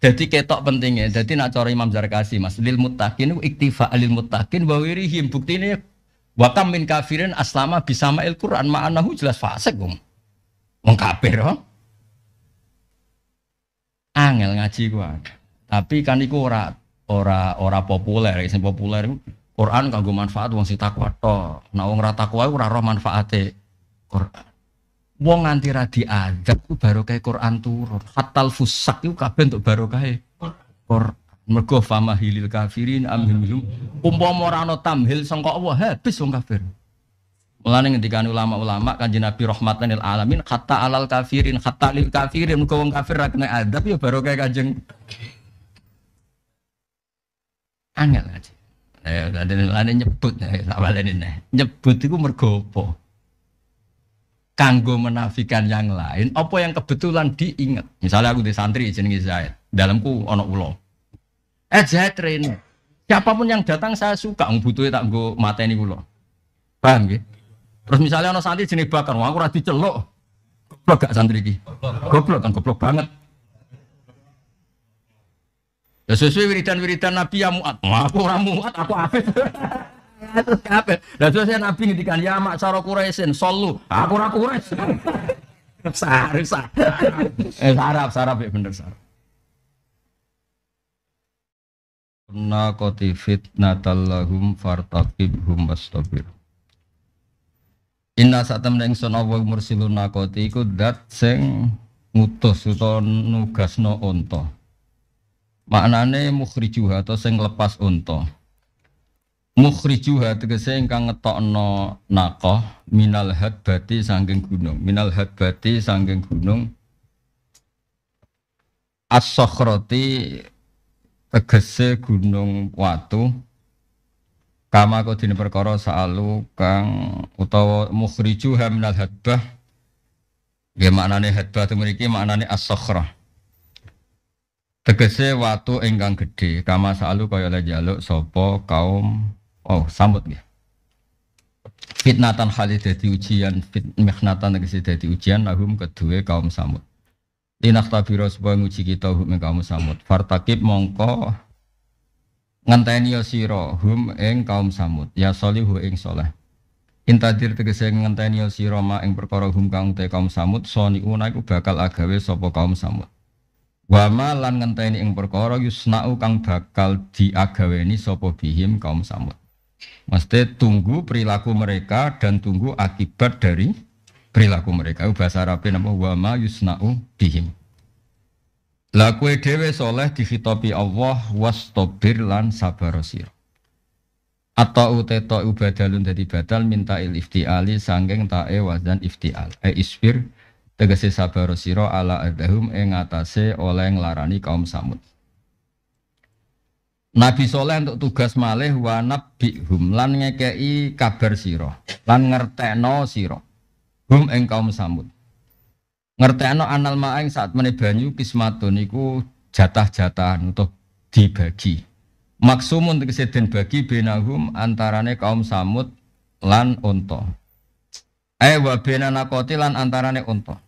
Jadi ketok pentingnya. Jadi nak cari Imam Zarkasi mas. Lil mutakin, iktifa lil mutakin, wawirihim. Bukti ini wakam min kafirin aslama bisama il Quran ma'anahu jelas fasek om. Wong kafir om. Angel ngaji gua. Tapi kan iku ora ora ora populer, Yang populer Quran kanggo manfaat wong sing takwa toh, Nah wong ra takwa ora roh manfaate Quran. Wong nganti ra diadab ku kayak Quran turun. Hatal fusak iku kabeh untuk kayak e. Quran. Mergo famahilil kafirin amhilhum. Umpama ora ana tamhil sangka Allah habis wong kafir. Mulane ngendikan ulama-ulama kanjeng Nabi rahmatan alamin kata alal kafirin kata lil kafirin mergo wong kafir ra kena adab ya kayak kanjeng. Angel aja. Eh, ada nyebut, eh, awalnya eh. nyebut itu mergopo kanggo menafikan yang lain apa yang kebetulan diingat misalnya aku di santri jenenge Zaid dalamku ono ulo eh Zaid train siapapun yang datang saya suka butuhnya tak gue mateni ulo paham gak terus misalnya ono santri jenis bakar wah aku rati celok goblok gak santri ki goblok kan goblok banget ya sesuai wiridan-wiridan Nabi ya muat wah aku orang muat aku afif terus kabeh. Lah terus saya Nabi ngendikan ya mak saro Quraisyin solu. Aku ora Quraisy. Sarap, sarap. Eh sarap, sarap ya bener sarap. Kunna qati fitnatallahum fartaqibhum wastabir. Inna satam ning sono wa mursilun naqati iku dat sing ngutus utawa nugasno unta. Maknane mukhrijuha atau sing lepas onto mukhrijuha tegese ingkang ngetokno nakoh minal hadbati sangking gunung minal hadbati sangking gunung as-sakhrati tegese gunung watu kama kodine perkara saalu kang utawa mukhrijuha minal hadbah ya maknane hadbah itu memiliki maknane as-sakhrah tegese watu ingkang gede kama saalu kaya le njaluk sapa kaum Wow, sambut ya. Fitnatan kali dadi ujian, fit mihnatan tegese dadi ujian lahum kedua kaum samud. Linak tabiro supaya nguji kita hum kaum samud. Fartakib mongko ngenteni yosiro hum ing kaum samud. Ya solihu ing soleh. Intadir tegese ngenteni yosiro ma ing perkara hum kang te kaum samud soniuna iku bakal agawe sapa kaum samud. Wa ma lan ngenteni ing perkara yusna'u kang bakal diagaweni sapa bihim kaum samud. Mesti tunggu perilaku mereka dan tunggu akibat dari perilaku mereka. Bahasa Arabnya nama wama yusna'u bihim. Lah dewe soleh dihitopi Allah was tobir lan sabar sira. Atau uteto ubadalun dari badal minta il iftiali sangking tae wazan iftial. E isfir tegese sabarosiro ala adahum ing atase oleh nglarani kaum samud. Nabi Soleh untuk tugas malih wa hum lan ngekei kabar siro lan ngerteno siro hum ing kaum samud Ngerteno anal maing saat mene banyu kismatun iku jatah-jatah untuk dibagi maksumun untuk seden bagi benahum antarane kaum samud lan onto. eh wa benanakoti lan antarane unta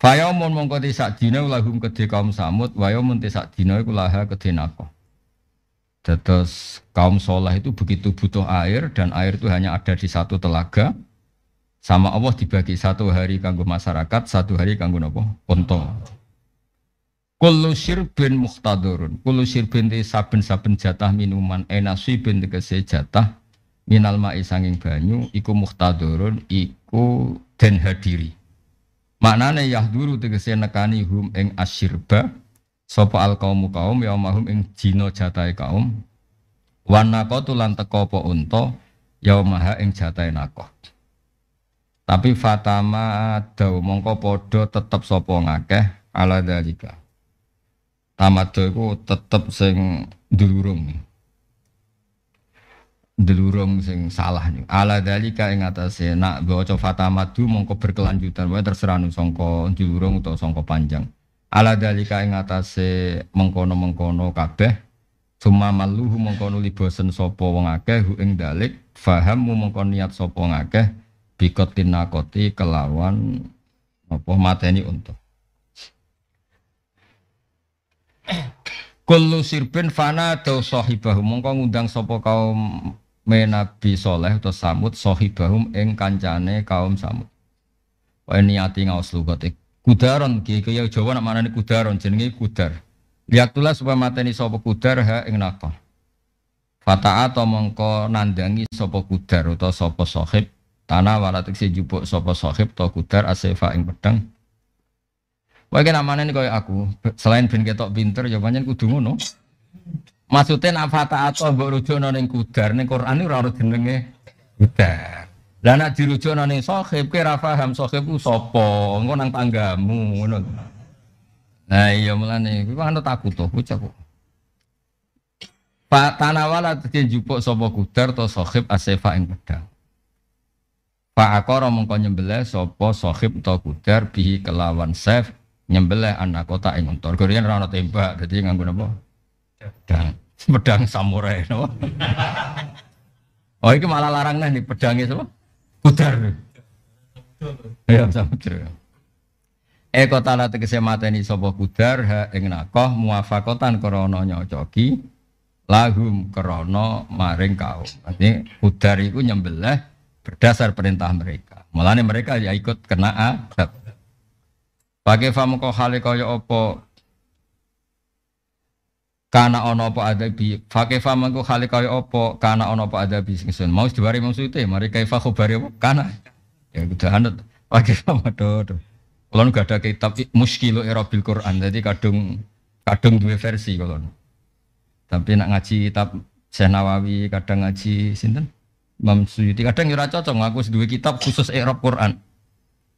Fayaumun mongko tisak dina lahum kedhe kaum samud, wayaumun tisak dina iku laha kedhe nakoh. Terus kaum sholah itu begitu butuh air dan air itu hanya ada di satu telaga. Sama Allah dibagi satu hari kanggo masyarakat, satu hari kanggo nopo konto. Kullu sirbin muhtadurun. Kullu sirbin di saben-saben jatah minuman enasi bin tegese jatah minal ma'i sanging banyu iku muhtadurun iku den hadiri. Maknane yahduru tegese nekani hum ing asyirba Sopo al kaum kaum ya mahum ing jino jatai kaum. Wanako tulan teko po unto ya maha ing jatai nakoh. Tapi fatama dau mongko podo tetep sopo ngakeh ala dalika. Tamat itu tetep sing dulurung. delurung sing salah nih. Ala dalika ing atase nak baca fatamadu mongko berkelanjutan wae terserah nusongko dulurung delurung songko panjang ala dalika ing atase mengkono-mengkono kabeh Suma maluhu mengkono libosen sopo wong akeh hu ing dalik fahammu mengkono niat wong akeh bikotin nakoti kelawan apa mateni untuk. Kullu sirbin fana daw sahibahum mongko ngundang sapa kaum menabi soleh atau samud sahibahum ing kancane kaum samud. Wa niati ngaos lugat kudaron ki kaya Jawa nak manane kudaron jenenge kudar liatulah supaya mateni sopo kudar ha ing nakal fata atau mongko nandangi sapa kudar atau sapa sohib tanah walatik si jupuk sapa sohib atau kudar asefa ing pedang Wae namanya ini kaya aku, selain ben ketok pinter ya pancen kudu ngono. Maksudnya nak fata atau mbok rujuk kudar ning Quran ora ono jenenge kudar. Lah nak dirujuk nang sahib kira paham sahib ku sapa, engko nang tanggamu ngono. Nah iya mulane kuwi anut takut to, bocah kok. Pak Tanawala tegese jupuk sapa kudar to sahib asefa ing pedang. Pak Akoro mengko nyembelih sapa sahib to kudar bihi kelawan sef nyembelih anak kota ing ngontor. Gorian rano ana tembak, dadi nganggo napa? Pedang. Pedang samurai napa? oh iki malah larang nih pedangnya sapa? pudar. Ya samudra. Eko tala tegese mateni sapa kudar ha ing nakoh muafakotan krana nyocoki lahum krana maring kaum. Artinya kudar iku nyembelih berdasar perintah mereka. Mulane mereka ya ikut kena adab. Pakai famu kau kali kaya apa Kana ono apa adabi fakefa mangko khalik kaya opo kana ono apa adabi sing sun. Mau diwari maksudnya mari kaifa bari apa kana. Ya kudu anut fakefa madodo. Kalau nggak ada kitab muskilu irabil Quran. Jadi kadung kadung dua versi kalau Tapi nak ngaji kitab Syekh Nawawi, kadang ngaji sinten? Imam Suyuti, kadang ora cocok aku duwe kitab khusus Arab Quran.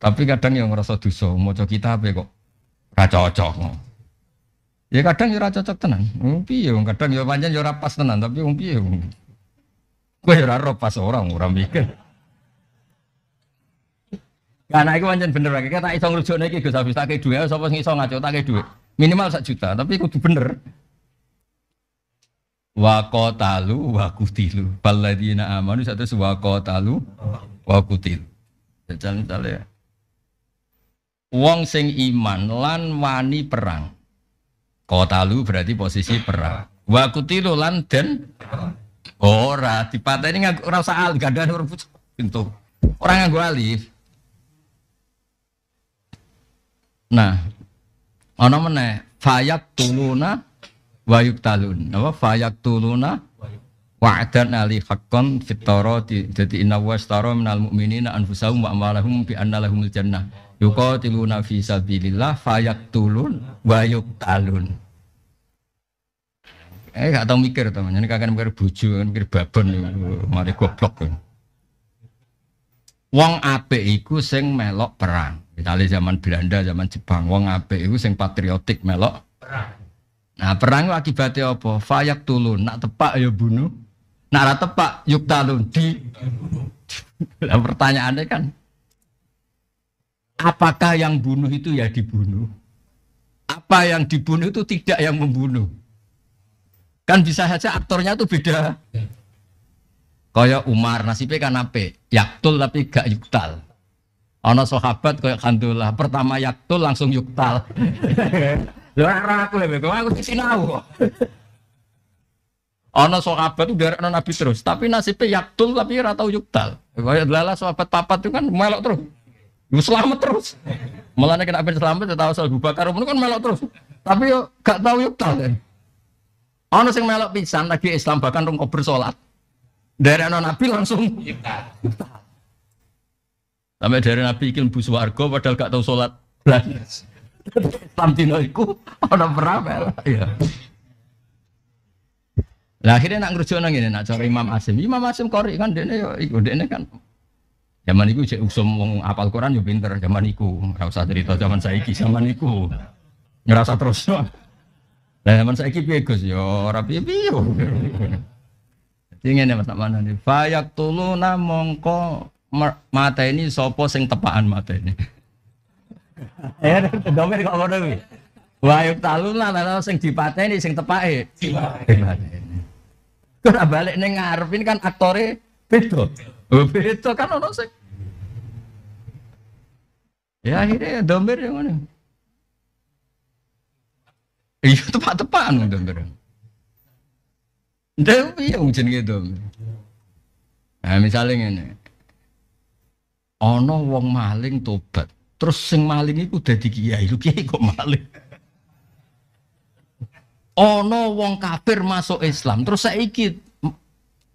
Tapi kadang yang ngerasa dosa maca kitab ya kok ora cocok. Ya kadang ya cocok tenan. Umpi ya kadang ya panjang ya pas tenan, tapi umpi ya. wong. Kowe ya pas orang ora mikir. Gak naik panjang bener lagi. Kata iso ngrujukne naik gue sabis tak dua. sapa sing iso ngaco tak dua. Minimal satu juta, tapi kudu bener. Wakotalu qatalu wa qutilu. na amanu satu wa qatalu wa qutilu. jalan Wong sing iman lan wani perang kota lu berarti posisi perang. Wa kutilu lan ora dipateni nggak ora usah gak ada putus pintu. Orang yang gue alif. Nah, ono mana fayak tuluna wa Talun. Apa fayak tuluna wa'dan ali hakon fitoro. Jadi inawas wastara minal mu'minina anfusahum wa amalahum bi jannah yuqatiluna fi fayak tulun wa talun. eh gak tau mikir teman ini kakak mikir bojo mikir babon mari goblok kan. wong apik iku sing melok perang Itali zaman Belanda zaman Jepang wong ape iku sing patriotik melok perang nah perang itu akibatnya apa fayak tulun nak tepak ya bunuh nak tepak yuk talun di nah, pertanyaannya kan apakah yang bunuh itu ya dibunuh? Apa yang dibunuh itu tidak yang membunuh? Kan bisa saja aktornya itu beda. Kayak Umar nasibnya kan apa? Yaktul tapi gak yuktal. Ono sahabat kayak kandulah pertama yaktul langsung yuktal. Lara aku lebih, kau aku sinau. Ono sahabat udah ono Nabi terus, tapi nasibnya yaktul tapi ratau yuktal. Kayak lala sahabat papat itu kan melok terus. Lu selamat terus. malah kena ben selamat ya tahu soal Abu Bakar kan melok terus. Tapi yo gak tahu tahu deh Ono sing melok pisan lagi Islam bahkan rong bersolat. Dari anak Nabi langsung Tapi dari Nabi ikil bu suwargo padahal gak tahu solat. Islam dino iku ana berapa ya. Lah akhirnya nak ngerjono ngene nak cari Imam Asim. Imam Asim kori kan dene yo iku dene kan Zaman itu cek usum wong apal Quran yo pinter zaman itu. Enggak usah cerita zaman saiki, zaman itu. Ngerasa terus. Lah zaman saiki piye Gus? Yo ora piye-piye. Dingene Mas mana nih? Fayak tuluna mongko mata ini sopo sing tepaan mata ini. Ya domer kok ngono kuwi. Wayuk taluna lha sing dipateni sing tepake. Dipateni. Kok balik ning ngarep kan aktore beda. Beda kan ono sing Ya akhirnya ya, domber yang mana? Iya tepat-tepat nih domber. Tapi ya ujian gitu. Nah, misalnya ini, ono wong maling tobat, terus sing maling itu di kiai, lu kiai kok maling? Ono wong kafir masuk Islam, terus saya ikut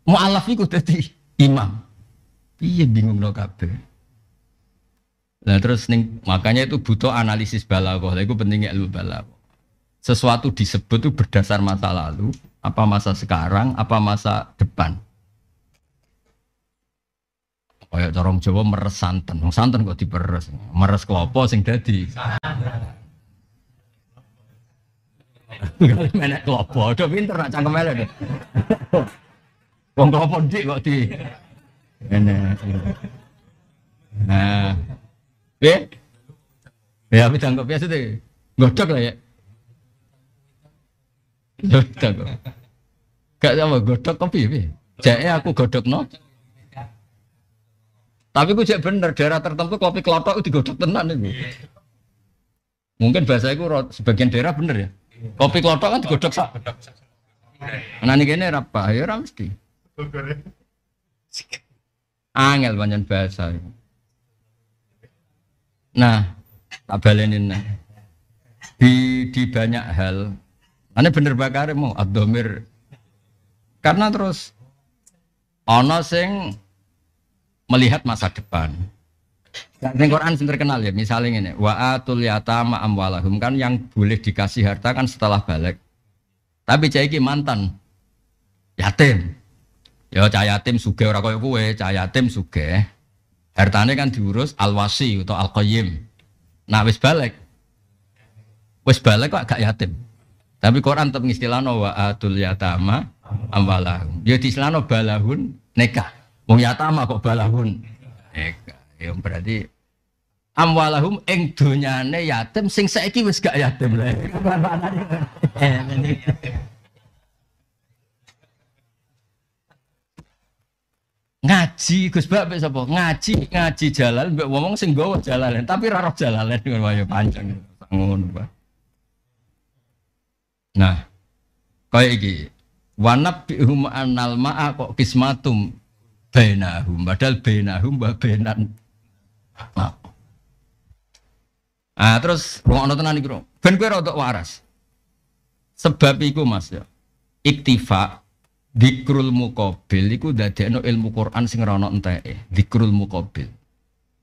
mualaf udah di imam. Iya bingung lo no kafir. Nah terus nih makanya itu butuh analisis balaghah. Itu pentingnya ilmu balaghah. Sesuatu disebut itu berdasar masa lalu, apa masa sekarang, apa masa depan. Kayak corong Jawa meres santan, wong santan kok diperes. Meres kelopo sing dadi. Menek kelopo, udah pinter nak cangkem elek deh. Wong kelopo dik kok di. Nah, Eh? ya tapi kopi biasa deh. Godok lah ya. Ya Gak sama godok kopi bi Jadi aku godok no. Tapi gue cek bener daerah tertentu kopi kelotok itu godok tenan nih. Mungkin bahasa itu sebagian daerah bener ya. Kopi kelotok kan digodok sak. Nah ini kene apa? Ya ora mesti. Angel banyak bahasa. Nah, tak balenin nah. Di, di banyak hal. Ane bener bakare mau oh, abdomir. Karena terus ono sing melihat masa depan. Yang nah, Quran sing terkenal ya, misalnya ini, wa atul yatama amwalahum kan yang boleh dikasih harta kan setelah balik. Tapi cah mantan yatim. Ya cah yatim sugih ora kaya kowe, cah yatim sugih. Hartanya kan diurus alwasi atau al-qayyim. Nah wis balik. Wis balik kok gak yatim. Tapi Quran tetap ngistilahno wa atul yatama amwalahum. Ya diistilahno balahun nikah. Wong yatama kok balahun nikah. Ya berarti amwalahum ing donyane yatim sing saiki wis gak yatim lho. Eh, ngaji Gus Bak mbek sapa? Ngaji, ngaji jalan mbek ngomong sing gawa jalalan, tapi ra roh jalalan ngono wae ya panjang ngono, Pak. Nah, kaya iki wanab bihum anal ma'a kok kismatum bainahum padahal bainahum wa bainan nah. ah terus rungokno tenan iki ben kowe rada waras sebab iku Mas ya iktifa Dikrul mukobil iku ada ilmu Quran sing rono ana Dikrul mukobil.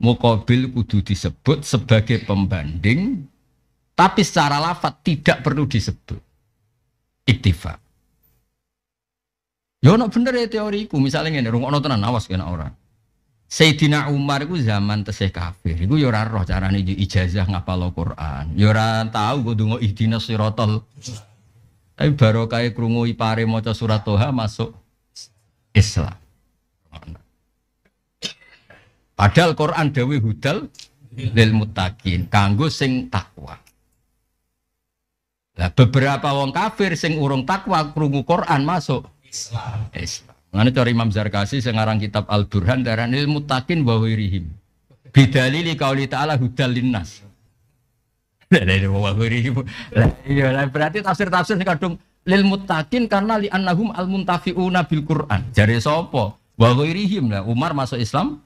Mukobil kudu disebut sebagai pembanding tapi secara lafat tidak perlu disebut. Iktifa. Yo, ya no bener ya teoriku, misalnya ini, rumah tenan awas kena orang. Sayyidina Umar itu zaman tesih kafir. Iku yo ya roh carane ijazah ngapalo Quran. Yo ya tahu gue kudu ngo ihdinas sirotol. Tapi barokah krungu ipare maca surat Toha masuk Islam. Padahal Quran Dewi hudal lil mutakin kanggo sing takwa. Nah, beberapa wong kafir sing urung takwa krungu Quran masuk Islam. Islam. Ngene cara Imam Zarkasi sing aran kitab Al Burhan darane lil mutakin wa wirihim. Bidalili kaulita ta'ala hudal linnas. La ilaha illallah. berarti tafsir-tafsir ini kadung lil mutakin karena li annahum al muntafiuna bil Qur'an. Jare sapa? Wa ghairihim lah Umar masuk Islam.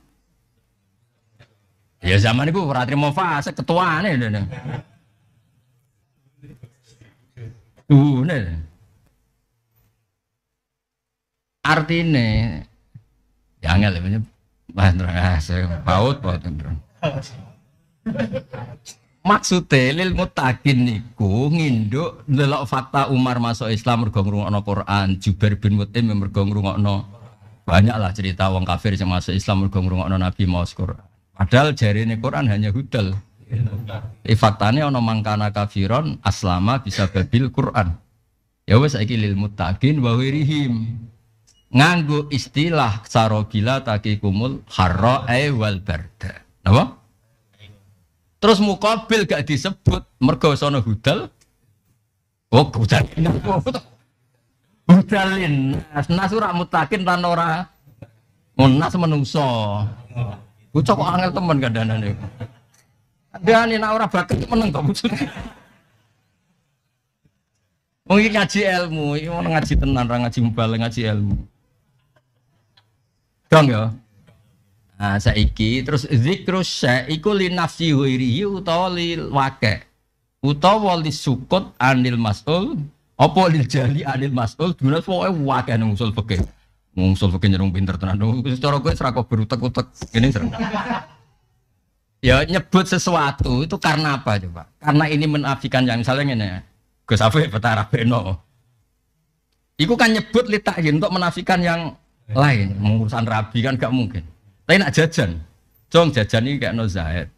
Ya zaman itu ora trimo fase ketuane. Tuh, nah. nih ya angel ya, bah, paut, paut, paut. Maksudnya lil mutakin niku nginduk lelak fakta Umar masuk Islam mergo ngrungokno Quran, Jubair bin Mut'im mergo ngrungokno. Banyaklah cerita wong kafir yang masuk Islam mergo ngrungokno Nabi mau Quran. Padahal ini Quran hanya hudal. Eh faktane ada mangkana kafiron aslama bisa babil Quran. Ya wes ini lil mutakin wawirihim nganggu istilah sarogila takikumul harra wal barda. Napa? Terus mukabil gak disebut mergo sono hudal. Oh, hudal. Hudalin. Nas ora mutakin lan ora munas menungso. Bocah kok angel temen kandhane. Kandhane nek ora bakat meneng kok maksudnya. Mungkin ngaji ilmu, ini ngaji tenan, ngaji mubalik, ngaji ilmu. Dong ya. Nah, saiki terus zikru syai' iku li nafsi huirihi utawa li wake utawa li sukut anil mas'ul apa li jali anil mas'ul dimana pokoknya wake nang usul peke Wong usul nyerung pinter tenan. Wis cara gue serako berutek-utek gini serang ya nyebut sesuatu itu karena apa coba? Karena ini menafikan yang misalnya ini gue sampe betara beno. Iku kan nyebut li takhin untuk menafikan yang lain. Mengurusan rabi kan gak mungkin. Tapi nak jajan, cong jajan ini kayak no Zahid.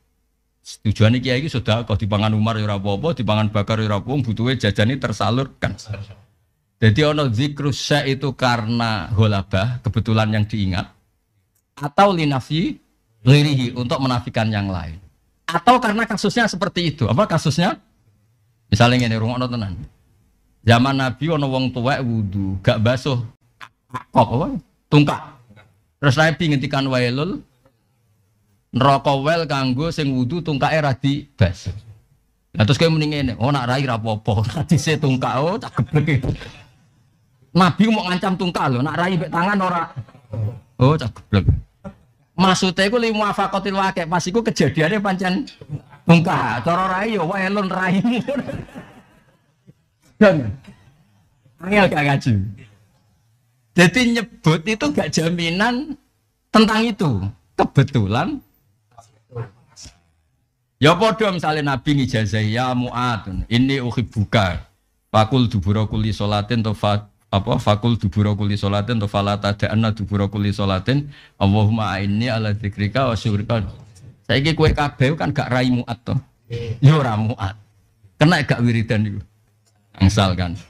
Tujuan ini gitu sudah kau di pangan Umar ya apa di pangan Bakar ya Rabu, butuhnya jajan ini tersalurkan. Jadi ono zikru itu karena holabah, kebetulan yang diingat, atau linafi lirih untuk menafikan yang lain, atau karena kasusnya seperti itu. Apa kasusnya? Misalnya ini rumah ono tenan. Zaman Nabi ono wong tua wudu, gak basuh, kok apa? Tungkak Terus Nabi ngentikan wailul neraka wel kanggo sing wudu tungkae ra dibasuh. Lah terus kowe muni ngene, oh nak rai ra apa-apa, dise tungkak oh tak gebleke. Nabi mau ngancam tungkak lho, nak rai mbek tangan ora. Oh tak gebleke. Maksudnya itu lima afakotil wakil, pas itu kejadiannya pancen tungkak, cara rai ya wae lon Dan angel gak ngaji. Jadi nyebut itu gak jaminan tentang itu. Kebetulan Ya podo misalnya Nabi ngijazahi ya mu'atun ini buka fakul duburokuli kuli solatin atau fa, apa fakul duburokuli kuli solatin atau falata da'anna dubura kuli solatin Allahumma aini ala dikrika wa syukrika saya ini kue kabeu kan gak rai mu'at toh iya. ya ora mu'at kena gak wiridan itu angsal kan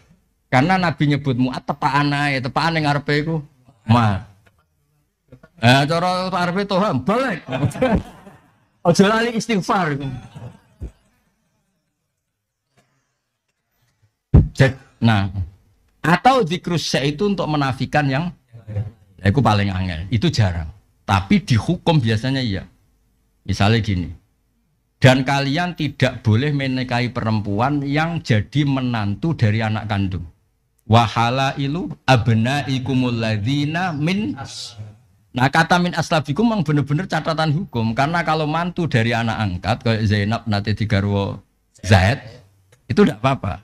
karena Nabi nyebut muat tepaan ae, ya, tepaan yang ngarepe iku ma. Eh cara arepe toham balik. Ojo lali istighfar. Nah, atau zikrus itu untuk menafikan yang ya, itu paling angel, itu jarang. Tapi dihukum biasanya iya. Misalnya gini, dan kalian tidak boleh menikahi perempuan yang jadi menantu dari anak kandung. Wahala ilu abna ikumul ladina min Nah kata min aslabikum memang bener-bener catatan hukum karena kalau mantu dari anak angkat kayak Zainab nanti digarwo Zaid itu tidak apa-apa.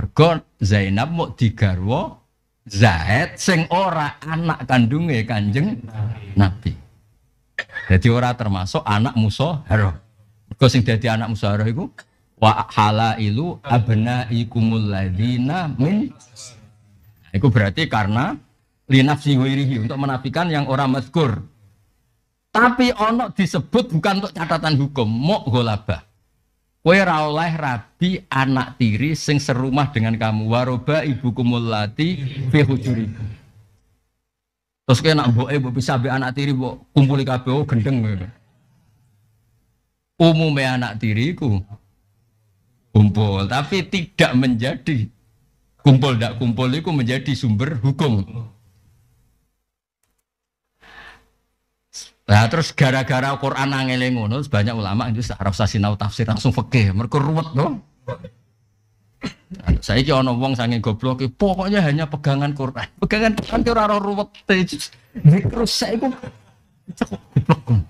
Mergo Zainab mau digarwo Zaid seng ora anak kandungnya kanjeng Nabi. Jadi ora termasuk anak musuh Mergo sing jadi anak musuh itu wa halailu abnaikumul ladzina min nah, itu berarti karena linafsi wirihi untuk menafikan yang orang meskur. tapi onok disebut bukan untuk catatan hukum mok golaba. Kue rauleh rabi anak tiri sing serumah dengan kamu waroba ibu kumulati fi hujuriku. Terus kue nak boe bo bisa be anak tiri bu kumpuli kabo oh, gendeng. Umumnya anak tiriku kumpul tapi tidak menjadi kumpul tidak kumpul itu menjadi sumber hukum Nah, terus gara-gara Quran angele ngono, banyak ulama itu harus usah tafsir langsung fakih mereka ruwet dong. Nah, saya ini ono wong sange goblok, pokoknya hanya pegangan Quran. Pegangan Quran itu orang ruwet. Terus saya itu goblok.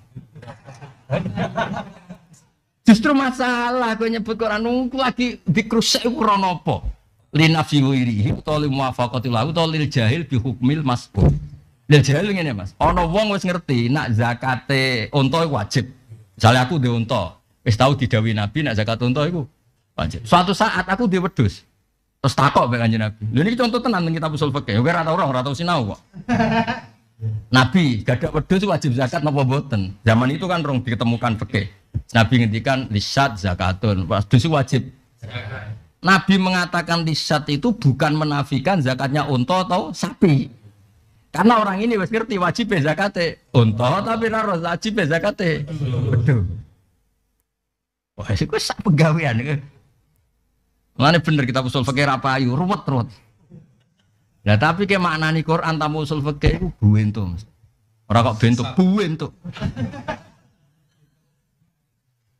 Justru masalah gue nyebut Quran nunggu lagi dikrusek ukuran apa? Linaf wirihi atau lil fakoti lahu atau lil jahil mas masbur. Lil jahil ngene Mas. Ono wong wes ngerti nak zakate unta wajib. Misalnya aku di unta, wis tau didawi Nabi nak zakat unta iku wajib. Suatu saat aku di wedus Terus takok mbek Kanjeng Nabi. Lha niki contoh tenan kita usul fikih. Ora tau rata tau sinau kok. Nabi gak ada wedus wajib zakat nopo boten. Zaman itu kan rong diketemukan fikih. Nabi ngendikan lisat zakatun, pasti wajib. Nabi mengatakan lisat itu bukan menafikan zakatnya unta atau sapi. Karena orang ini wis ngerti wajib zakate unta tapi ora wajib zakate. Betul. Wah, sih kok sak pegawean. Mana bener kita usul fakir apa ayu ruwet ruwet. Nah tapi kayak maknani Quran tamu usul fakir itu buentum. Orang kok bentuk buwento.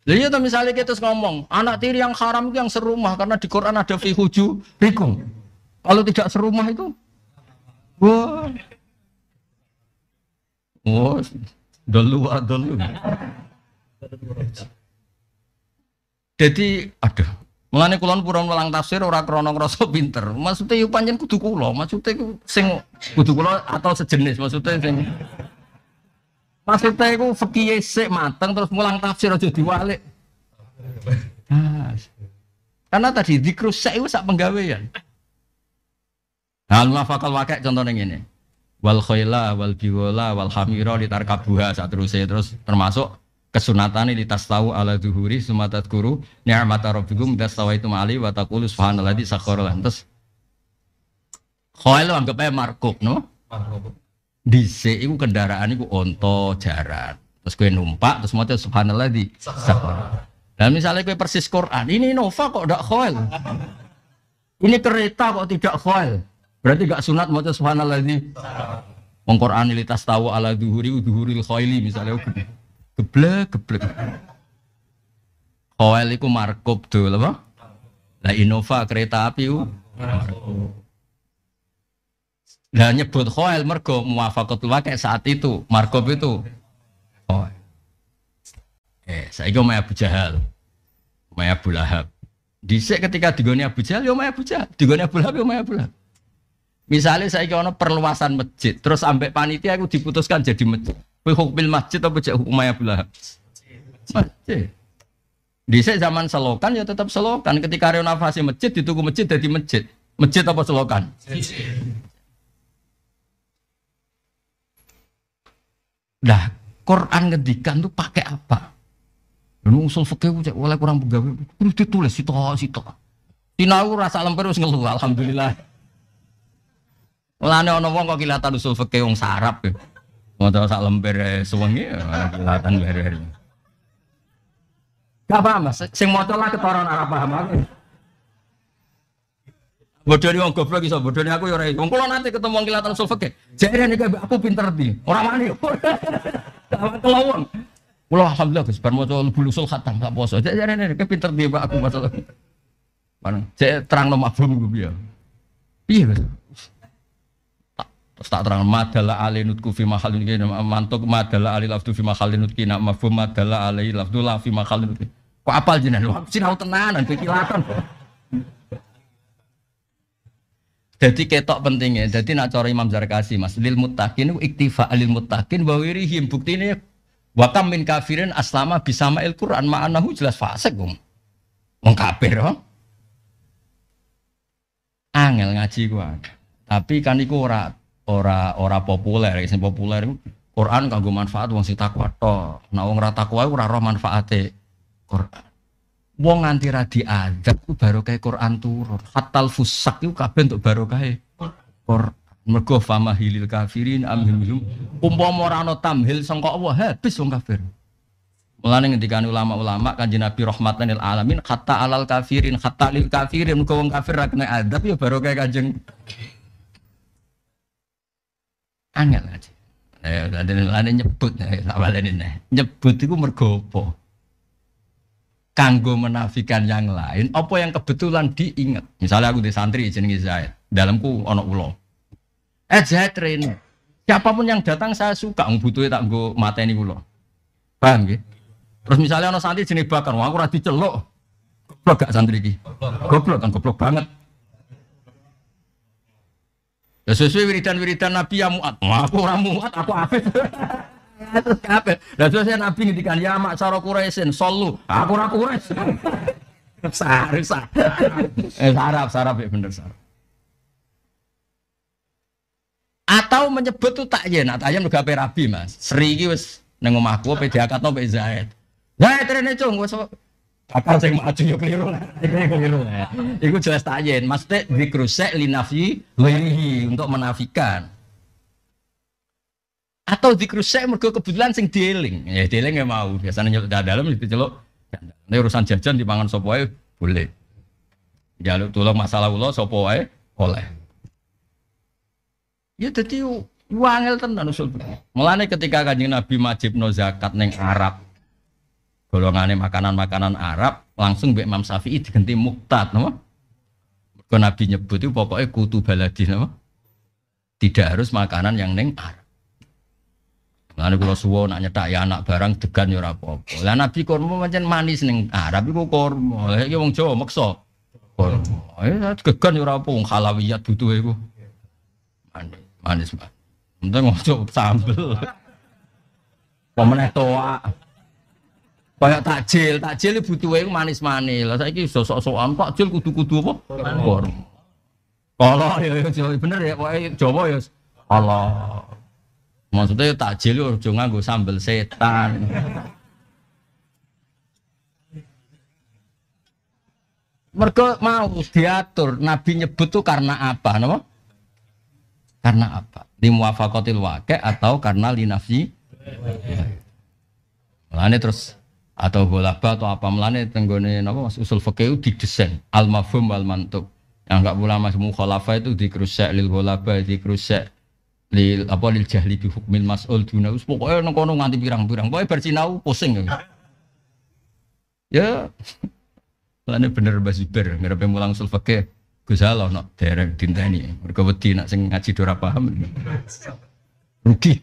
Lihat iya misalnya kita ngomong, anak tiri yang haram itu yang serumah karena di Quran ada fi huju rikum. Kalau tidak serumah itu wah. Wah, oh, dulu dulu. Jadi ada Mengenai kulon purun melang tafsir orang krono ngerasa pinter. Maksudnya yuk panjen kudu kulo, maksudnya sing kudu kulo atau sejenis, maksudnya sing Maksudnya itu fakih sik mateng terus mulang tafsir aja diwalik. Nah, Karena tadi di sik itu sak penggawean. Hal fakal wakek contohnya ini. Wal khayla, wal biwala, wal hamira litarkabuha saat terus terus termasuk kesunatan ini tahu ala duhuri sumatat guru ni'mata rabbikum itu mali wa taqulu subhanalladzi sakhkhara lantas khayla anggapnya ae markuk no? Dhisik iku kendaraan iku onto jarat, Terus kowe numpak terus mau subhanallah di sahara. Dan misalnya gue persis Quran, ini Nova kok tidak khoil. Ini kereta kok tidak khoil. Berarti gak sunat mau subhanallah di mengkoran Quran tahu ala duhuri duhuril khoili misalnya geblek geblek. Khoil iku markup tuh, apa? Lah Innova kereta api u. Lah nyebut khoel mergo muwafaqatul wakil saat itu, markob itu. Oh. Eh, itu omae Abu Jahal. Maya Abu Lahab. Dhisik ketika digone Abu Jahal ya Maya Abu Jahal, digone Abu Lahab ya Maya Abu Lahab. Misalnya saya ono perluasan masjid, terus ambek panitia aku diputuskan jadi masjid. Kowe hukum masjid apa cek hukum Abu Lahab? Masjid. Dhisik zaman selokan ya tetap selokan ketika renovasi masjid dituku masjid jadi masjid. Masjid apa selokan? Masjid. Nah, Quran ngedikan tuh pakai apa? Dulu usul fikih cek oleh kurang pegawai, terus ditulis sitok sitok. tinau rasa lempar wis ngeluh alhamdulillah. Mulane ana wong kok kilatan usul fikih wong sarap. Maca sak lempar suwengi ya, kilatan berer. Gak paham, sing maca lah ketara ora paham aku. Bodoni wong goblok iso bodoni aku ya ora iso. Wong kula ketemu wong kilatan sulfeke. Jare nek aku pinter di. Ora wani. Sama kelawon. Kula alhamdulillah Gus bar maca bulusul khatam sak poso. Jare nek pinter di aku masalah. Mana? Saya terang nomor abum gue biar. Iya Gus. Terus tak terang madala alinutku fi mahalin kina mantuk madala alilaftu fi mahalin kina mafhum madala alilaftu la fi mahalin. Kok apal jenengan? Sinau tenanan kekilatan. Jadi ketok pentingnya. Jadi nak cari Imam Zarkasi mas. Lil mutakin iktifa lil mutakin bawirihim. Bukti ini wakam min kafirin aslama bisa ma'il Quran ma'anahu jelas fasik gong. Wong kafir wong. Angel ngaji gua. Tapi kan iku ora ora ora populer. Sing populer Quran kanggo manfaat wong sing takwa tok. Nah wong ora takwa ora roh manfaate Quran. Wong nganti ra diadab ku barokah Quran turun. fatal fusak iku kabeh entuk barokah Quran. Mergo famahilil kafirin amhimhum. Umpama ora ana tamhil sangka Allah habis wong kafir. Mulane ngendikane ulama-ulama Kanjeng Nabi rahmatan lil alamin kata alal kafirin kata lil kafirin mergo wong kafir ra kena adab ya barokah Kanjeng. Angel aja. Eh, ada yang nyebut, eh, ada yang eh. nyebut itu mergo kanggo menafikan yang lain apa yang kebetulan diingat misalnya aku di santri jenenge Zaid dalamku ono ulo eh Zaid rene siapapun yang datang saya suka butuhnya tak nggo mateni ulo paham gitu terus misalnya ono santri jenis bakar wah aku rada diceluk goblok gak santri iki goblok kan goblok banget ya sesuai wiridan-wiridan Nabi ya muat aku orang muat aku apa Terus kabeh. Lah terus saya Nabi ngendikan ya mak cara Quraisyin sallu. Aku ora Quraisy. Sarap, sarap. Eh, sarap, sarap ya bener sarap. Atau menyebut tuh tak yen, tak yen juga rabi mas. Sri iki wis neng omahku pe diakatno pe Zaid. Zaid rene cung wis bakar sing maju yo keliru lah. Iki keliru lah. Ya. Iku jelas tak yen, maksudnya dikrusek linafi ghairihi untuk menafikan atau dikrusak mereka kebetulan sing dealing, ya dealing ya mau biasanya dah dalam itu celok. ini urusan jajan di pangan sopoi boleh jaluk ya, tolong masalah ulo sopoi boleh. oleh ya jadi wangel tenan usul mulane ketika kanjeng nabi no zakat neng Arab golongane makanan-makanan Arab langsung Mbak Imam Syafi'i diganti muktat nama mergo nabi nyebut itu pokoknya kutu baladi nama tidak harus makanan yang neng Arab Lalu kalau suwo nak nyetak ya anak barang degan ya apa-apa. Lah Nabi kormo macam manis neng Arab iku kormo. Lah iki wong Jawa maksa. Kormo. eh degan ya apa wong halawiyat butuh iku. Manis manis. Penting ojo sambel. Pemeneh toa. Kayak takjil, takjil butuh iku manis-manis. Lah saiki sosok-sokan takjil kudu-kudu apa? Kormo. Kalau ya, ya bener ya pokoke Jawa ya Allah. Maksudnya takjil itu aja nganggo sambel setan. Mereka mau diatur Nabi nyebut tuh karena apa, nama? Karena apa? di muafakotil wake atau karena linafsi? Melane terus atau golaba atau apa melane tenggone nama Mas usul fakihu didesain al mafhum al mantuk. Yang enggak pula Mas mukhalafah itu dikerusek lil golaba krusel lil apa lil jahli bi hukmil mas'ul wis pokoke nang kono nganti pirang-pirang pokoke bersinau pusing ya, ya. lane bener Mbah Zuber ngarepe mulang usul Gus Allah nak dereng dinteni mergo wedi nak sing ngaji ora paham rugi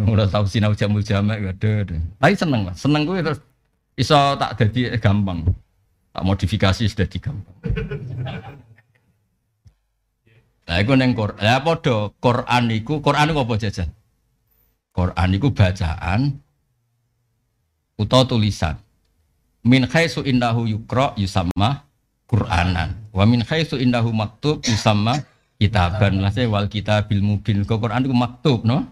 Udah tau sinau jamul jamak ada tapi seneng lah seneng gue, terus iso tak jadi gampang tak modifikasi sudah di gampang lah iku ning Quran. Lah padha Quran iku Quran iku apa jajan? Quran iku bacaan utawa tulisan. Min khaisu indahu yukra yusamma Quranan. Wa min khaisu indahu maktub yusamma kitaban. Lah wal kitabil mubin. Kok Quran iku maktub, no?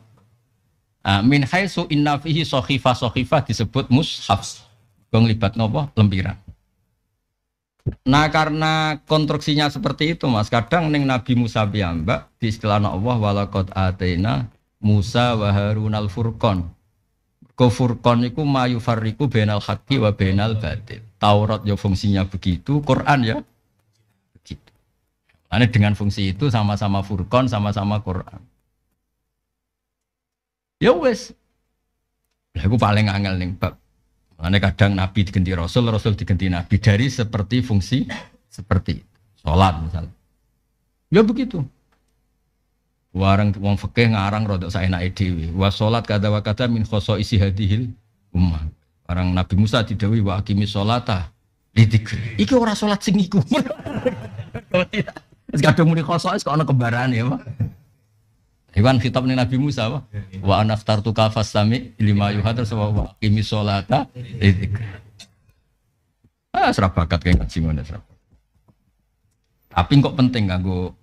Ah, min khaisu inna fihi disebut mushaf. Gong libat nopo lembiran. Nah karena konstruksinya seperti itu mas, kadang neng Nabi Musa biamba di istilah Allah walakot atena Musa wa Harun al Furqon. Ko Furqon itu mayu fariku benal hati wa benal batil. Taurat ya fungsinya begitu, Quran ya begitu. Karena dengan fungsi itu sama-sama Furqon, sama-sama Quran. Ya wes. aku paling angel nih bab Makanya kadang Nabi diganti Rasul, Rasul diganti Nabi dari seperti fungsi seperti sholat misalnya. Ya begitu. Warang wong fakih ngarang rodok saya naik dewi. Wa sholat kata wa kata min khoso isi hadihil ummah. Orang Nabi Musa didawi wa akimi sholata didikri. Iki ora sholat singiku. iku. Wis kadung muni khoso kok ana ya, Pak. Hewan kitab ini Nabi Musa apa? Iya, iya. Wa anaftar tu tami lima yuhat terus wa kimi solata Ah serap bakat kayak ngaji mana serap. Tapi kok penting kanggo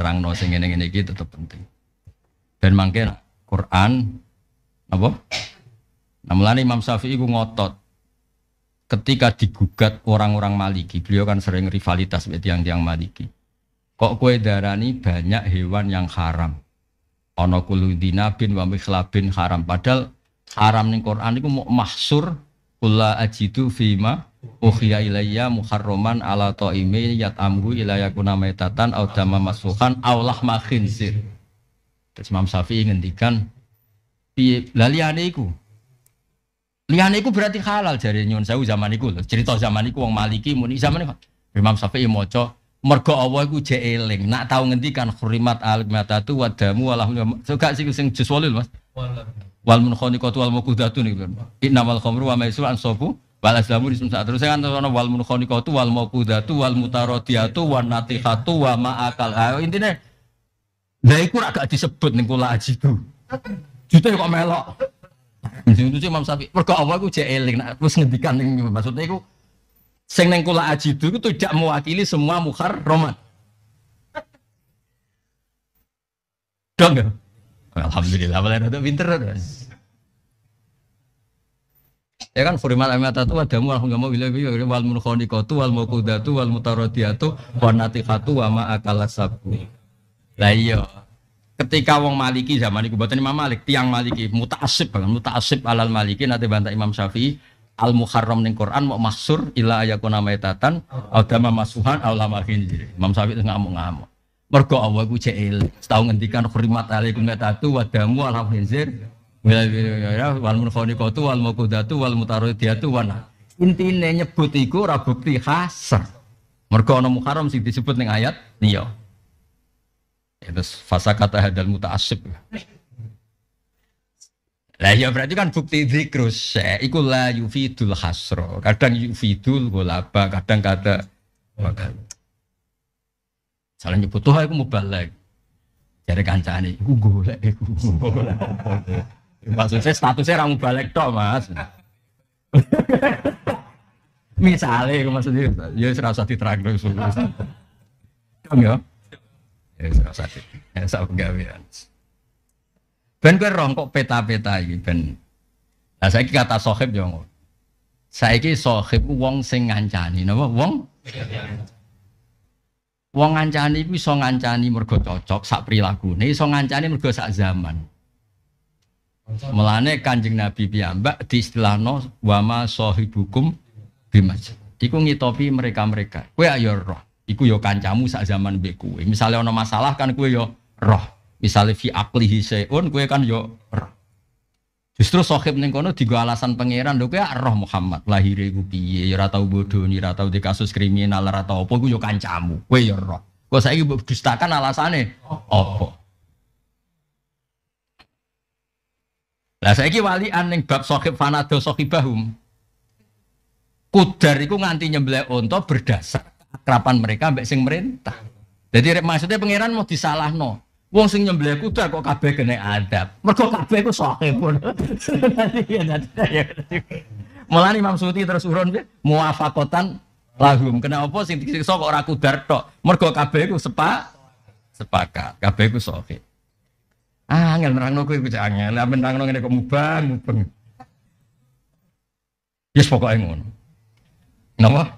rang no sing ini ini gitu tetep penting. Dan mangke Quran apa? namun Imam Syafi'i ku ngotot ketika digugat orang-orang Maliki, beliau kan sering rivalitas dengan tiang-tiang Maliki. Kok kue darani banyak hewan yang haram? ana kuludina bin wa mikhlabin haram padahal haram ning Quran iku mahsur kula ajidu fima ukhiya ilayya muharraman ala taimi amgu ilayya kuna maitatan au dama masuhan au lahma khinzir terus Imam Syafi'i ngendikan piye lah iku iku berarti halal jari nyun sewu zaman iku cerita zaman iku wong Maliki muni zaman Imam Syafi'i maca mergo Allah iku jek eling nak tau ngendikan khurimat alimatatu wadamu tu, wadamu, gak sing sing jus walil Mas wal munkhaniqatu wal muqudatu niku innamal khamru wa maisur ansabu wal aslamu ism saat terus kan ono wal munkhaniqatu wal muqudatu wal mutaradiyatu wan natihatu wa ma'akal ha intine lha iku gak disebut ning kula aji itu jute kok melok itu Imam Syafi'i mergo Allah iku jek eling nak terus ngendikan ning maksudnya iku Sing neng kula ajidu itu tidak mewakili semua mukhar romat Dong ya? Alhamdulillah, malah ada pinter. Ya kan furimal amatatu ada mu alhamdulillah mau bilang bilang wal kotu wal mukudatu wal mutarodiatu wanati katu wama ma akalasabu. Lah iya. Ketika wong Maliki zaman itu mboten Imam Malik, tiang Maliki mutaasib banget, mutaasib alal Maliki nanti bantah Imam Syafi'i al muharram ning Quran mau masur ila ayakuna maitatan au dama masuhan au lama khinzir. Imam Syafi'i ngamuk-ngamuk. Mergo Allah ku jahil. Setahun ngendikan khurimat alaikum maitatu wa damu al khinzir. Wal qatu wal muqaddatu wal mutaraddiatu wa nah. Intine nyebut iku ora bukti khasar. Mergo ana muharram sing disebut ning ayat niya. Ya, terus fasa kata hadal muta'assib. Lah ya berarti kan bukti zikru se eh, iku la yufidul hasro. Kadang yufidul golaba, kadang kata maka. Salah nyebut Tuhan iku mubalig. balik. Jadi iku golek iku. maksud saya statusnya orang balik toh mas. Misalnya aku maksudnya ya serasa diterang terus. Dong ya. Ya serasa. Ya sampe gawean. Ben kowe roh kok peta-peta iki ben. Lah saiki kata sohib yo ya ngono. Saiki sohib wong sing ngancani napa wong Wong ngancani iku iso ngancani mergo cocok sak prilakune, iso ngancani mergo sak zaman. Melane Kanjeng Nabi piyambak diistilahno wama sahibukum bimaj. Iku ngitopi mereka-mereka. Kowe ayo ya ya roh, iku yo kancamu sak zaman mbek kowe. Misale ana masalah kan kowe yo roh. Misalnya fi aklihi seun kue kan yo roh. Justru sohib neng kono tiga alasan pangeran lho kue roh Muhammad lahir ibu piye ya ratau bodoh, nih ratau tau di kasus kriminal ratau tau apa gue yo kancamu kue yo roh. Kok saya ibu dustakan alasannya apa? Lah ki wali aneng bab sohib fanado sohibahum. Kudar itu nganti nyembelih onto berdasar kerapan mereka mbek sing merintah. Jadi maksudnya pangeran mau disalahno. Wong sing nyembelih kuda kok kabeh kena adab. Mergo kabeh ku sahibun. Malah Imam Suti terus urun muafakotan lahum. Kena apa sing disiksa kok ora kudar tok. Mergo kabeh ku sepak sepakat. Kabeh ku sahib. Ah, angel nerangno kowe iku cek angel. Lah men nerangno ngene kok mubang, mubeng. Yes pokoke ngono. Napa?